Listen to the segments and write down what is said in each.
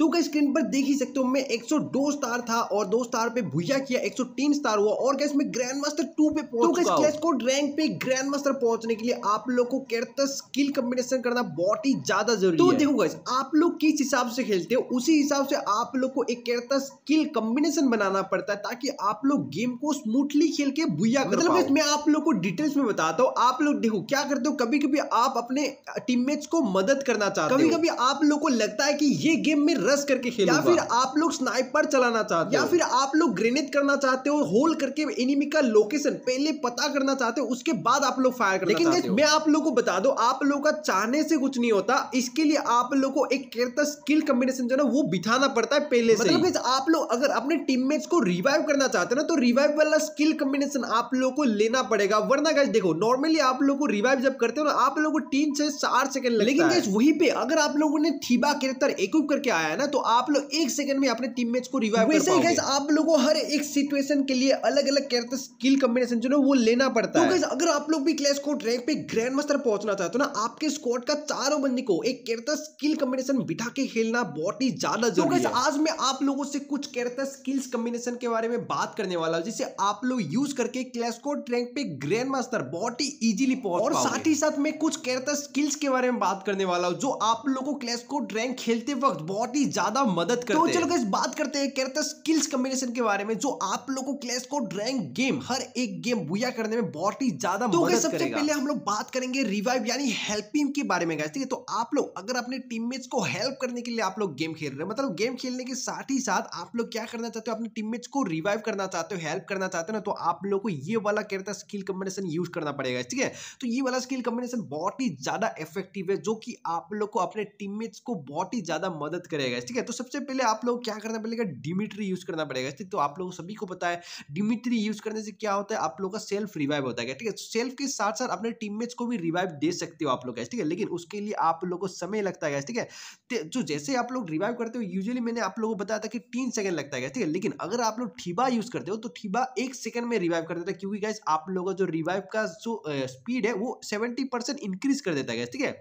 तो क्या स्क्रीन पर देख ही सकते हो मैं 102 स्टार था और दो स्टार पे भूया किया 103 स्टार हुआ और क्या इसमें ग्रैंड मास्टर टू पे पहुंच तो क्लैश रैंक पे ग्रैंड मास्टर पहुंचने के लिए आप लोग को कैरेक्टर स्किल कॉम्बिनेशन करना बहुत ही ज्यादा जरूरी तो है देखो गाइस आप लोग किस हिसाब से खेलते हो उसी हिसाब से आप लोग को एक कैरेक्टर स्किल कॉम्बिनेशन बनाना पड़ता है ताकि आप लोग गेम को स्मूथली खेल के कर मतलब मैं आप लोग को डिटेल्स में बताता हूँ आप लोग देखो क्या करते हो कभी कभी आप अपने टीममेट्स को मदद करना चाहते हो कभी कभी आप लोग को लगता है कि ये गेम में रस करके खेलो या फिर आप लोग स्नाइपर चलाना चाहते हो या फिर आप लोग ग्रेनेड करना चाहते हो होल करके एनिमी का लोकेशन पहले पता करना चाहते हो उसके बाद आप लोग फायर करना लेकिन चाहते हो। मैं आप लोग को बता दो आप लोगों का चाहने से कुछ नहीं होता इसके लिए आप लोग को एक कैरेक्टर स्किल कॉम्बिनेशन जो है वो बिठाना पड़ता है पहले से मतलब आप लोग अगर अपने टीममेट्स को रिवाइव करना चाहते हैं ना तो रिवाइव वाला स्किल कॉम्बिनेशन आप लोग को लेना पड़ेगा वरना गाइस देखो नॉर्मली आप लोग को रिवाइव जब करते हो ना आप लोग को तीन से चार सेकंड लेकिन वही पे अगर आप लोगों ने थीबा कैरेक्टर इक्विप करके आया ना तो आप लोग एक सेकंड में अपने टीममेट्स को रिवाइव वैसे ही आप लोगों को हर एक सिचुएशन के लिए अलग अलग कैरेक्टर स्किल कॉम्बिनेशन जो है वो लेना पड़ता तो है अगर आप लोग भी क्लैश को ट्रैक पे ग्रैंड मास्टर पहुंचना चाहते हो ना आपके स्कॉट का चारों बंदी को एक कैरेक्टर स्किल कॉम्बिनेशन बिठा के खेलना बहुत ही ज्यादा तो जरूरी है आज मैं आप लोगों से कुछ कैरेक्टर स्किल्स कॉम्बिनेशन के बारे में बात करने वाला हूँ जिसे आप लोग यूज करके क्लैश को ट्रैक पे ग्रैंड मास्टर बहुत ही इजिली पहुंच और साथ ही साथ मैं कुछ कैरेक्टर स्किल्स के बारे में बात करने वाला हूँ जो आप लोगों को क्लैश को ड्रैंक खेलते वक्त बहुत ही ज्यादा मदद तो करते तो चलो इस बात करते हैं कैरेक्टर स्किल्स कम्बिनेशन के बारे में जो आप लोग को क्लैश को ड्रैंक गेम हर एक गेम बुया करने में बहुत ही ज्यादा तो मदद सबसे पहले हम लोग बात करेंगे रिवाइव यानी हेल्पिंग के बारे में गाइस ठीक है तो आप लोग अगर अपने टीममेट्स को हेल्प करने के लिए आप लोग गेम खेल रहे हो मतलब गेम खेलने के साथ ही साथ आप लोग क्या करना चाहते हो अपने टीममेट्स को रिवाइव करना चाहते हो हेल्प करना चाहते हो ना तो आप लोग को ये वाला कैरेक्टर स्किल कम्बिनेशन यूज करना पड़ेगा ठीक है तो ये वाला स्किल कम्बिनेशन बहुत ही ज्यादा इफेक्टिव है जो कि आप लोग को अपने टीममेट्स को बहुत ही ज्यादा मदद करेगा पड़ेगा ठीक है तो सबसे पहले आप लोग क्या करना पड़ेगा डिमिट्री यूज़ करना पड़ेगा ठीक तो आप लोग सभी को पता है डिमिट्री यूज़ करने से क्या होता है आप लोग का सेल्फ रिवाइव होता है ठीक है सेल्फ के साथ साथ अपने टीममेट्स को भी रिवाइव दे सकते हो आप लोग ठीक है लेकिन उसके लिए आप लोग को समय लगता है ठीक है जो जैसे आप लोग रिवाइव करते हो यूजली मैंने आप लोगों को बताया था कि तीन सेकंड लगता है ठीक है लेकिन अगर आप लोग ठीबा यूज़ करते हो तो ठीबा एक सेकंड में रिवाइव कर देता है क्योंकि गैस आप लोगों जो रिवाइव का जो स्पीड है वो सेवेंटी परसेंट इंक्रीज कर देता है गैस ठीक है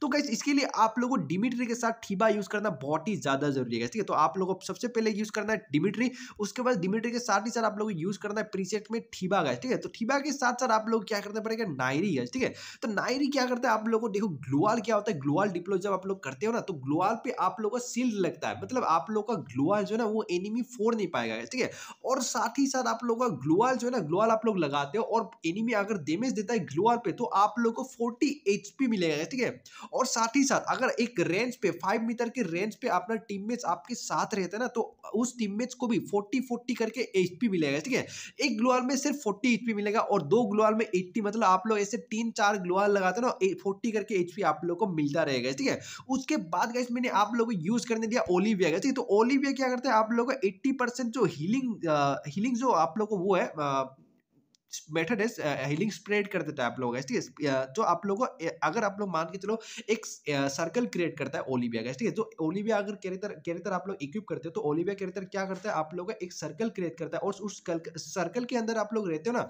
तो गैस इसके लिए आप लोगों को डिमिट्री के साथ ठीबा यूज़ करना बहुत ही ज़्यादा जरूरी है ठीक है तो आप लोगों को सबसे पहले यूज़ करना है डिमिट्री उसके बाद डिमिट्री के साथ ही साथ आप लोग यूज़ करना है प्रीसेट में ठीबा गैस ठीक है तो ठीबा के साथ साथ आप लोग क्या करना पड़ेगा नायरी गैस ठीक है तो नायरी क्या करता है आप लोगों को देखो ग्लोवाल क्या होता है ग्लोवाल डिप्लो जब आप लोग करते हो ना तो ग्लोवाल पे आप लोग का सील्ड लगता है मतलब आप लोग का ग्लोवाल जो है ना वो एनिमी फोड़ नहीं पाएगा ठीक है और साथ ही साथ आप लोग का ग्लोवाल जो है ना ग्लोवाल आप लोग लगाते हो और एनिमी अगर डेमेज देता है ग्लोवाल पे तो आप लोग को फोर्टी एच मिलेगा ठीक है और साथ ही साथ अगर एक रेंज पे फाइव मीटर के रेंज पे आप अपना टीममेट्स आपके साथ रहते हैं ना तो उस टीममेट्स को भी 40 40 करके एच मिलेगा ठीक है एक ग्लोअल में सिर्फ 40 एच मिलेगा और दो ग्लोअल में 80 मतलब आप लोग ऐसे तीन चार ग्लोअल लगाते ना फोर्टी करके एच आप लोग को मिलता रहेगा ठीक है उसके बाद गए मैंने आप लोग को यूज करने दिया ओलिविया का ठीक है तो ओलिविया क्या करते हैं आप लोग को एट्टी जो हीलिंग हीलिंग जो आप लोग को वो है मेथड है हीलिंग स्प्रेड कर देता है आप लोग ठीक है जो आप लोगों अगर आप लोग मान के चलो एक सर्कल क्रिएट करता है ओलिविया गैस ठीक है तो ओलिविया अगर कैरेक्टर कैरेक्टर आप लोग इक्विप करते हो तो ओलिविया कैरेक्टर क्या करता है आप लोग एक सर्कल क्रिएट करता है और उस सर्कल के अंदर आप लोग रहते हो ना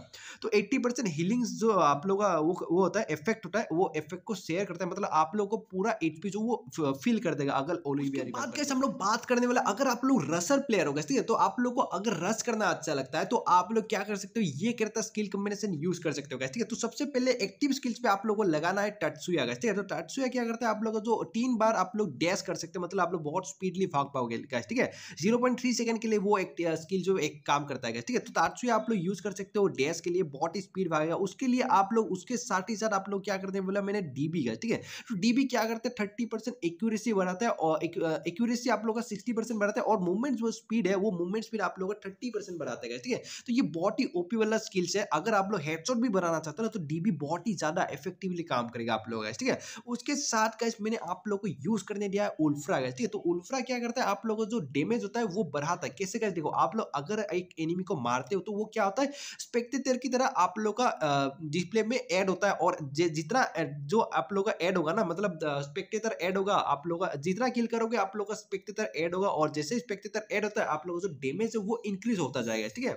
तो एट्टी परसेंट हीलिंग जो आप लोग का वो वो होता है इफेक्ट होता है वो इफेक्ट को शेयर करता है मतलब आप लोग को पूरा एच जो वो फील कर देगा अगर ओलिविया बात कैसे तो। हम लोग बात करने वाला अगर आप लोग रसर प्लेयर हो गए ठीक है तो आप लोग को अगर रस करना अच्छा लगता है तो आप लोग क्या कर सकते हो ये कैरेक्टर स्किल कॉम्बिनेशन यूज कर सकते हो गैस ठीक है तो सबसे पहले एक्टिव स्किल्स पे आप लोगों को लगाना है टट्सुया गैस ठीक है तो टट्सुया क्या करते हैं आप लोग जो तीन बार आप लोग डैश कर सकते हैं मतलब आप लोग बहुत स्पीडली भाग पाओगे गैस ठीक है जीरो पॉइंट थ्री सेकंड के लिए वो एक स्किल जो एक काम करता है गैस ठीक है तो टट्सुया आप लोग यूज कर सकते हो डैश के लिए बहुत ही स्पीड भागेगा उसके लिए आप लोग उसके साथ ही साथ आप लोग क्या करते हैं बोला मैंने डीबी गैस ठीक है तो डीबी क्या करते हैं थर्टी परसेंट एक्यूरेसी बढ़ाता है और एक्यूरेसी आप लोग का सिक्सटी परसेंट बढ़ाता है और मूवमेंट जो स्पीड है वो मूवमेंट स्पीड आप लोग का थर्टी परसेंट बढ़ाता है ठीक है तो ये बहुत ही ओपी वाला स्किल्स है अगर आप लोग हेडशॉट भी बनाना चाहते हो ना तो डीबी बहुत ही ज़्यादा इफेक्टिवली काम करेगा आप लोग ठीक है उसके साथ गैस मैंने आप लोग को यूज़ करने दिया है उल्फ्रा गैस ठीक है तो उल्फ्रा क्या करता है आप लोगों को जो डेमेज होता है वो बढ़ाता है कैसे गैस देखो आप लोग अगर एक एनिमी को मारते हो तो वो क्या होता है स्पेक्टेटर की तरह आप लोग का डिस्प्ले में एड होता है और जितना जो आप लोग का एड होगा ना मतलब स्पेक्टेटर एड होगा आप लोग का जितना किल करोगे आप लोग का स्पेक्टेटर एड होगा और जैसे स्पेक्टेटर एड होता है आप लोगों का जो डेमेज है वो इंक्रीज होता जाएगा ठीक है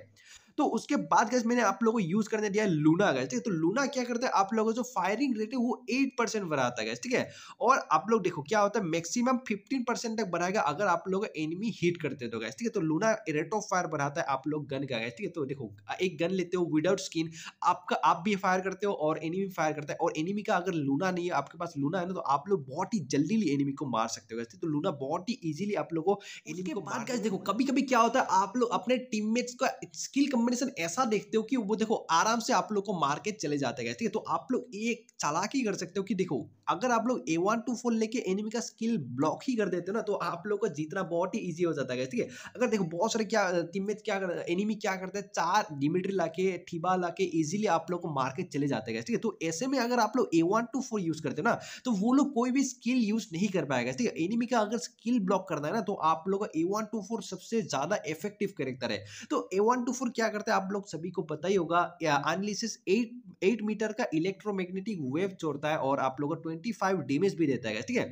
तो उसके बाद गैस मैंने आप लोगों को यूज करने दिया है लूना गैस ठीक है तो लूना क्या करता है आप लोगों जो फायरिंग रेट है वो एट परसेंट बढ़ाता है गैस ठीक है और आप लोग देखो क्या होता है मैक्सिमम फिफ्टीन परसेंट तक बढ़ाएगा अगर आप लोग एनिमी हिट करते तो गैस ठीक है तो लूना रेट ऑफ फायर बढ़ाता है आप लोग गन का गैस ठीक है तो देखो एक गन लेते हो विदाउट स्किन आपका आप भी फायर करते हो और एनिमी फायर करता है और एनिमी का अगर लूना नहीं है आपके पास लूना है ना तो आप लोग बहुत ही जल्दी एनिमी को मार सकते हो गैस तो लूना बहुत ही इजीली आप लोगों को एनिमी को मार देखो कभी कभी क्या होता है आप लोग अपने टीममेट्स का स्किल कम कॉम्बिनेशन ऐसा देखते हो कि वो देखो आराम से आप लोग को मार के चले जाते गए ठीक है तो आप लोग एक चालाकी कर सकते हो कि देखो अगर आप लोग ए वन टू फोर लेके एनिमी का स्किल ब्लॉक ही कर देते हो ना तो आप लोग को जीतना बहुत ही ईजी हो जाता है ठीक है अगर देखो बहुत सारे क्या टीममेट क्या कर एनिमी क्या करते हैं चार डिमिट्री ला के ठीबा ला के ईजिली आप लोग को मार के चले जाते गए ठीक है तो ऐसे में अगर आप लोग A one two four use करते हो ना तो वो लोग कोई भी स्किल यूज़ नहीं कर पाएगा ठीक है एनिमी का अगर स्किल ब्लॉक करना है ना तो आप लोग का ए वन टू फोर सबसे ज़्यादा इफेक्टिव करेक्टर है तो ए वन टू फोर क्या क्या करते हैं आप लोग सभी को पता ही होगा एनालिसिस एट एट मीटर का इलेक्ट्रोमैग्नेटिक वेव छोड़ता है और आप लोगों को ट्वेंटी फाइव डेमेज भी देता है ठीक है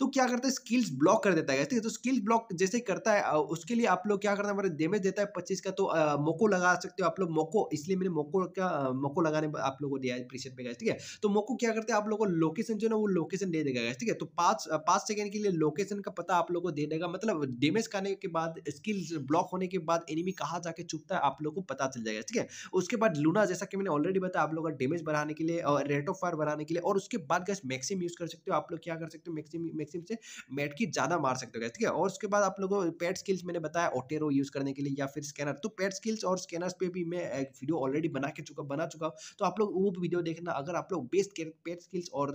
तो क्या करते हैं स्किल्स ब्लॉक कर देता है ठीक है तो स्किल्स ब्लॉक जैसे करता है उसके लिए आप लोग क्या करना हमारे डेमेज देता है पच्चीस का तो मोको लगा सकते हो आप लोग मोको इसलिए मैंने मोको का मोको लगाने आप लोगों को दिया है प्रीसेट में ठीक है तो मोको क्या करते हैं आप लोगों को लोकेशन जो है ना वो लोकेशन दे देगा ठीक है तो पाँच पाँच सेकेंड के लिए लोकेशन का पता आप लोग को दे देगा मतलब डेमेज करने के बाद स्किल्स ब्लॉक होने के बाद एनिमी कहाँ जाके चुपता है आप लोग को पता चल जाएगा ठीक है उसके बाद लूना जैसा कि मैंने ऑलरेडी बताया आप लोग डेमेज बढ़ाने के लिए और रेट ऑफ फायर बढ़ाने के लिए और उसके बाद गैस मैक्सिम यूज़ कर सकते हो आप लोग क्या कर सकते हो मैक्सिम मैक्सिम से मेट की ज़्यादा मार सकते हो गैस ठीक है और उसके बाद आप लोगों पेट स्किल्स मैंने बताया ओटेरो यूज़ करने के लिए या फिर स्कैनर तो पेट स्किल्स और स्कैनर्स पे भी मैं एक वीडियो ऑलरेडी बना के चुका बना चुका हूँ तो आप लोग वो वीडियो देखना अगर आप लोग बेस्ट पेट स्किल्स और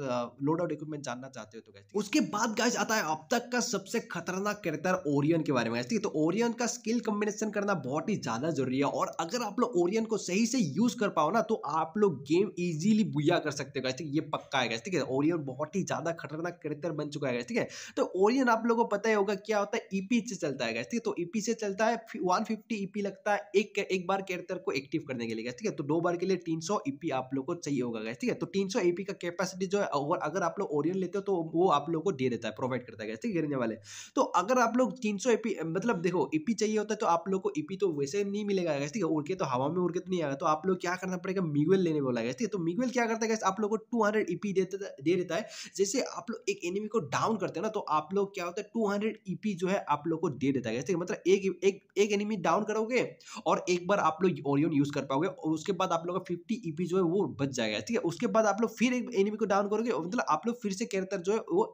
लोड आउट इक्विपमेंट जानना चाहते हो तो गैस उसके बाद गैस आता है अब तक का सबसे खतरनाक कैरेक्टर ओरियन के बारे में ठीक है तो ओरियन का स्किल कॉम्बिनेशन करना बहुत ही ज़्यादा जरूरी है और अगर आप लोग ओरियन को सही से यूज़ कर पाओ ना तो आप लोग गेम इजीली बुया कर सकते हो ठीक है ये पक्का है ठीक है ओरियन बहुत ही ज़्यादा खतरनाक करेक्टर बन चुका है ठीक है तो ओरियन आप लोगों को पता ही होगा क्या होता है ईपी e से चलता है ठीक है तो ईपी e से चलता है वन फिफ्टी e लगता है एक एक बार कैरेक्टर को एक्टिव करने के लिए ठीक है तो दो बार के लिए तीन सौ आप लोग को चाहिए होगा ठीक है तो तीन सौ का कैपेसिटी जो है अगर आप लोग ओरियन लेते हो तो वो आप लोग को दे देता है प्रोवाइड करता है ठीक है गिरने वाले तो अगर आप लोग तीन सौ मतलब देखो ईपी चाहिए होता है तो आप लोग को ईपी तो वैसे नहीं मिलेगा ठीक है उड़ के तो हवा में उड़ के तो नहीं आएगा तो आप लोग क्या करना पड़ेगा मिगवेल लेने बोला गया तो मिगवेल क्या करता है आप लोग को टू ईपी e दे देता है जैसे आप लोग एक एनिमी को डाउन करते हैं ना तो आप लोग क्या होता है टू ईपी e जो है आप लोग को दे देता है मतलब एक एक एक एनिमी डाउन करोगे और एक बार आप लोग ओरियन यूज कर पाओगे और उसके बाद आप लोग का फिफ्टी ईपी e जो है वो बच जाएगा ठीक है उसके बाद आप लोग फिर एक एनिमी को डाउन करोगे मतलब आप लोग फिर से कैरेक्टर जो है वो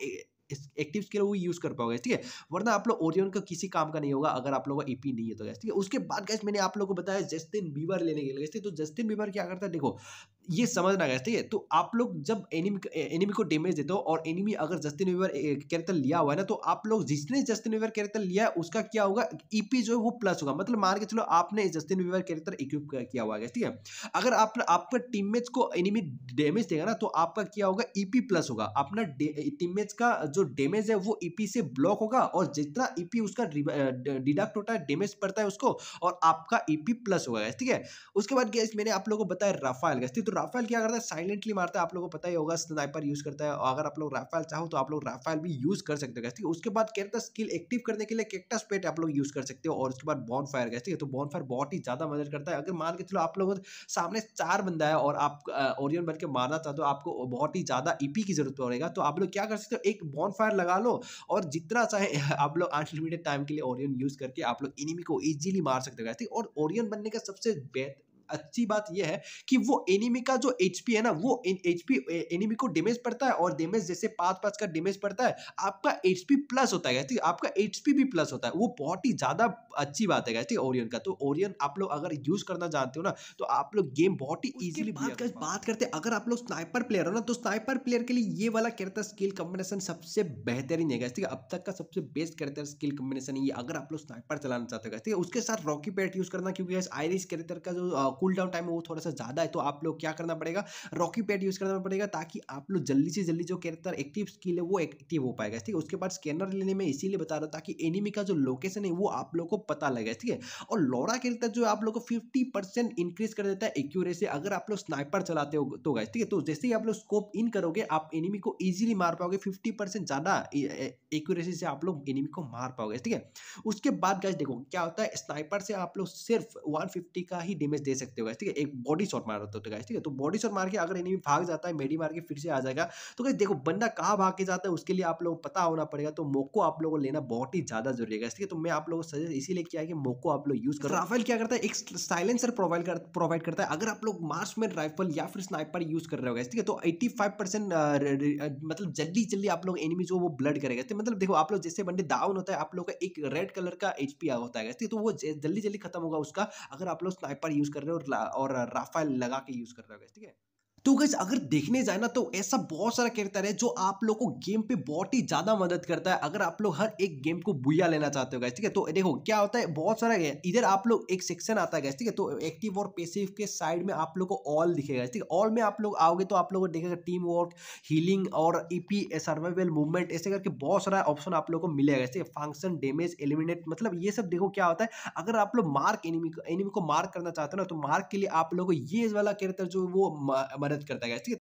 एक्टिव स्किल वो यूज़ कर पाओगे ठीक है वरना आप लोग ओरियन का किसी काम का नहीं होगा अगर आप लोगों का ईपी नहीं है तो गैस ठीक है उसके बाद गैस मैंने आप लोगों को बताया जस्टिन बीवर लेने के लिए तो जस्टिन बीवर क्या करता है देखो ये समझना गया ठीक है तो आप लोग जब एनिमी एनिमी को डैमेज देते हो और एनिमी अगर जस्टिन वीवर कैरेक्टर लिया हुआ है ना तो आप लोग जिसने जस्टिन वीवर कैरेक्टर लिया है उसका क्या होगा ईपी e जो है वो प्लस होगा मतलब मान के चलो आपने जस्टिन वीवर कैरेक्टर इक्विप किया हुआ है ठीक है अगर आप आपका टीममेट्स को एनिमी डैमेज देगा ना तो आपका क्या होगा ईपी e प्लस होगा अपना टीममेट्स का जो डैमेज है वो ईपी e से ब्लॉक होगा और जितना ईपी उसका डिडक्ट होता है डैमेज पड़ता है उसको और आपका ईपी प्लस होगा ठीक है उसके बाद गैस मैंने आप लोगों को बताया राफाइल गैस तो राफेल क्या करता है साइलेंटली मारता है आप लोगों को पता ही होगा स्नाइपर यूज़ करता है अगर आप लोग राफेल चाहो तो आप लोग राफेल भी यूज़ कर सकते हो ठीक है उसके बाद है स्किल एक्टिव करने के लिए कैक्टस पेट आप लोग यूज़ कर सकते हो और उसके बाद बॉन फायर गैस ठीक है तो बॉन फायर बहुत ही ज़्यादा मदद करता है अगर मान के चलो आप लोगों सामने चार बंदा है और आप ओरियन बन के मारना चाहते हो आपको बहुत ही ज़्यादा ईपी e की जरूरत पड़ेगा तो आप लोग क्या कर सकते हो एक बॉन फायर लगा लो और जितना चाहे आप लोग अनलिमिटेड टाइम के लिए ओरियन यूज़ करके आप लोग इनिमी को ईजिली मार सकते हो गैस ठीक और ओरियन बनने का सबसे अच्छी बात यह है कि वो एनिमी का जो एच है ना वो एच पी एनिमी को डेमेज पड़ता है और डेमेज जैसे पाँच पाँच का डेमेज पड़ता है आपका एच प्लस होता है ठीक आपका एच भी प्लस होता है वो बहुत ही ज़्यादा अच्छी बात है ठीक ओरियन का तो ओरियन आप लोग अगर यूज़ करना जानते हो ना तो आप लोग गेम बहुत ही ईजिली बात कर बात करते हैं अगर आप लोग स्नाइपर प्लेयर हो ना तो स्नाइपर प्लेयर के लिए ये वाला कैरेक्टर स्किल कॉम्बिनेशन सबसे बेहतरीन है ठीक है अब तक का सबसे बेस्ट कैरेक्टर स्किल कॉम्बिनेशन ये अगर आप लोग स्नाइपर चलाना चाहते हो ठीक है उसके साथ रॉकी पैट यूज़ करना क्योंकि आयरिश कैरेक्टर का जो कूल डाउन टाइम वो थोड़ा सा ज़्यादा है तो आप लोग क्या करना पड़ेगा रॉकी पैड यूज़ करना पड़ेगा ताकि आप लोग जल्दी से जल्दी जो कैरेक्टर एक्टिव स्किल है वो एक्टिव हो पाएगा ठीक है उसके बाद स्कैनर लेने में इसीलिए बता रहा था कि एनिमी का जो लोकेशन है वो आप लोग को पता लगे ठीक है और लोरा कैरेक्टर जो आप लोग को फिफ्टी परसेंट इंक्रीज कर देता है एक्यूरेसी अगर आप लोग स्नाइपर चलाते हो तो गए ठीक है तो जैसे ही आप लोग स्कोप इन करोगे आप एनिमी को ईजिली मार पाओगे फिफ्टी परसेंट ज़्यादा एक्यूरेसी से आप लोग एनिमी को मार पाओगे ठीक है उसके बाद गए देखो क्या होता है स्नाइपर से आप लोग सिर्फ वन फिफ्टी का ही डेमेज दे सकते सकते हो गैस ठीक है एक बॉडी शॉट मार देते हो गैस तो ठीक है तो बॉडी शॉट मार के अगर एनिमी भाग जाता है मेडी मार के फिर से आ जाएगा तो गैस देखो बंदा कहाँ भाग के जाता है उसके लिए आप लोग पता होना पड़ेगा तो मोको आप लोगों को लेना बहुत ही ज्यादा जरूरी है ठीक है तो मैं आप लोगों को सजेस्ट इसीलिए किया है कि मोको आप लोग यूज करो राफेल क्या करता है एक साइलेंसर प्रोवाइड कर, प्रोवाइड करता है अगर आप लोग मार्क्समैन राइफल या फिर स्नाइपर यूज कर रहे हो ठीक है तो एट्टी फाइव परसेंट मतलब जल्दी जल्दी आप लोग एनिमी जो वो ब्लड करेगा तो मतलब देखो आप लोग जैसे बंदे डाउन होता है आप लोग का एक रेड कलर का एच होता है तो वो जल्दी जल्दी खत्म होगा उसका अगर आप लोग स्नाइपर यूज कर रहे हो और और राफेल लगा के यूज कर रहे हो ठीक है तो गैस अगर देखने जाए ना तो ऐसा बहुत सारा कैरेक्टर है जो आप लोग को गेम पे बहुत ही ज़्यादा मदद करता है अगर आप लोग हर एक गेम को बुया लेना चाहते हो गैस ठीक है तो देखो क्या होता है बहुत सारा इधर आप लोग एक सेक्शन आता है गैस ठीक है तो एक्टिव और पेसिव के साइड में आप लोग को ऑल दिखेगा ठीक है ऑल में आप लोग आओगे तो आप लोग को टीम वर्क हीलिंग और ईपी सर्वाइवल मूवमेंट ऐसे करके बहुत सारा ऑप्शन आप लोग को मिलेगा ठीक है फंक्शन डेमेज एलिमिनेट मतलब ये सब देखो क्या होता है अगर आप लोग मार्क एनिमी एनिमी को मार्क करना चाहते हो ना तो मार्क के लिए आप लोग को ये वाला कैरेक्टर जो वो मदद मदद करता है ठीक है